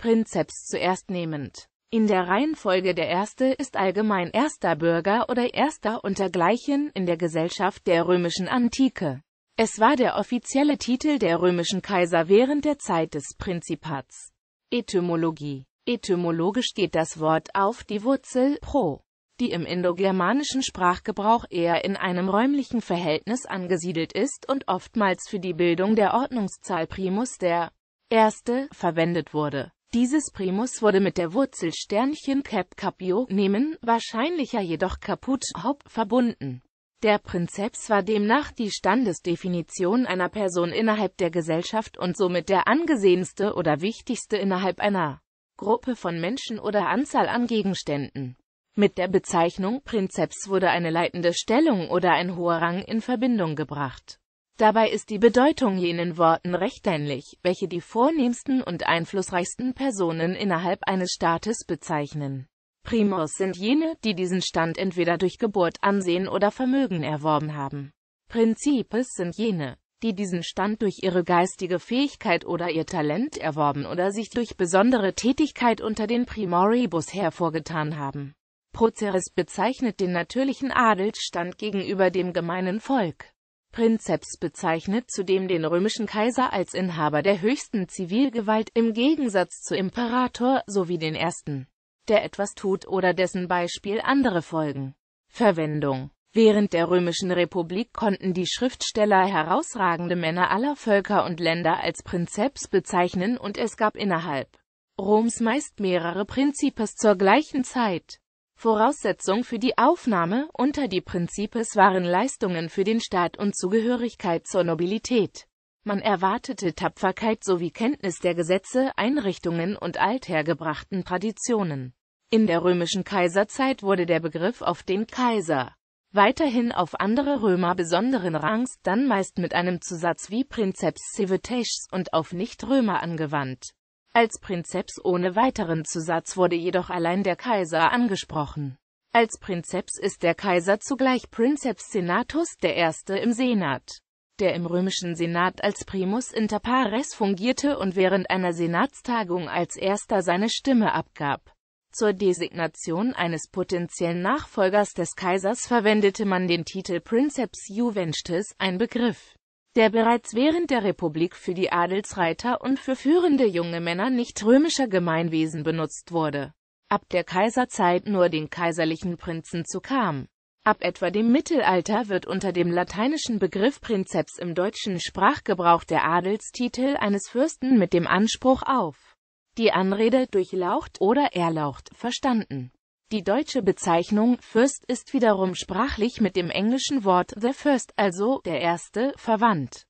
Prinzeps zuerst nehmend. In der Reihenfolge der Erste ist allgemein erster Bürger oder Erster untergleichen in der Gesellschaft der römischen Antike. Es war der offizielle Titel der römischen Kaiser während der Zeit des Prinzipats. Etymologie Etymologisch geht das Wort auf die Wurzel pro, die im indogermanischen Sprachgebrauch eher in einem räumlichen Verhältnis angesiedelt ist und oftmals für die Bildung der Ordnungszahl primus der erste verwendet wurde. Dieses Primus wurde mit der Wurzel Sternchen Cap Capio nehmen, wahrscheinlicher jedoch Caput Haupt verbunden. Der Prinzeps war demnach die Standesdefinition einer Person innerhalb der Gesellschaft und somit der angesehenste oder wichtigste innerhalb einer Gruppe von Menschen oder Anzahl an Gegenständen. Mit der Bezeichnung Prinzeps wurde eine leitende Stellung oder ein hoher Rang in Verbindung gebracht Dabei ist die Bedeutung jenen Worten recht ähnlich, welche die vornehmsten und einflussreichsten Personen innerhalb eines Staates bezeichnen. Primus sind jene, die diesen Stand entweder durch Geburt, Ansehen oder Vermögen erworben haben. Prinzipes sind jene, die diesen Stand durch ihre geistige Fähigkeit oder ihr Talent erworben oder sich durch besondere Tätigkeit unter den Primoribus hervorgetan haben. Proceres bezeichnet den natürlichen Adelsstand gegenüber dem gemeinen Volk. Prinzeps bezeichnet zudem den römischen Kaiser als Inhaber der höchsten Zivilgewalt im Gegensatz zu Imperator sowie den ersten, der etwas tut oder dessen Beispiel andere folgen. Verwendung Während der Römischen Republik konnten die Schriftsteller herausragende Männer aller Völker und Länder als Prinzeps bezeichnen und es gab innerhalb Roms meist mehrere Prinzipes zur gleichen Zeit. Voraussetzung für die Aufnahme unter die Prinzipes waren Leistungen für den Staat und Zugehörigkeit zur Nobilität. Man erwartete Tapferkeit sowie Kenntnis der Gesetze, Einrichtungen und althergebrachten Traditionen. In der römischen Kaiserzeit wurde der Begriff auf den Kaiser, weiterhin auf andere Römer besonderen Rangs, dann meist mit einem Zusatz wie Princeps Civitas und auf Nicht-Römer angewandt. Als Prinzeps ohne weiteren Zusatz wurde jedoch allein der Kaiser angesprochen. Als Prinzeps ist der Kaiser zugleich Prinzeps Senatus der Erste im Senat, der im römischen Senat als Primus inter pares fungierte und während einer Senatstagung als Erster seine Stimme abgab. Zur Designation eines potenziellen Nachfolgers des Kaisers verwendete man den Titel Princeps Juventus, ein Begriff, der bereits während der Republik für die Adelsreiter und für führende junge Männer nicht römischer Gemeinwesen benutzt wurde. Ab der Kaiserzeit nur den kaiserlichen Prinzen zukam. Ab etwa dem Mittelalter wird unter dem lateinischen Begriff Prinzeps im deutschen Sprachgebrauch der Adelstitel eines Fürsten mit dem Anspruch auf die Anrede durchlaucht oder erlaucht verstanden die deutsche Bezeichnung Fürst ist wiederum sprachlich mit dem englischen Wort the first, also der Erste, verwandt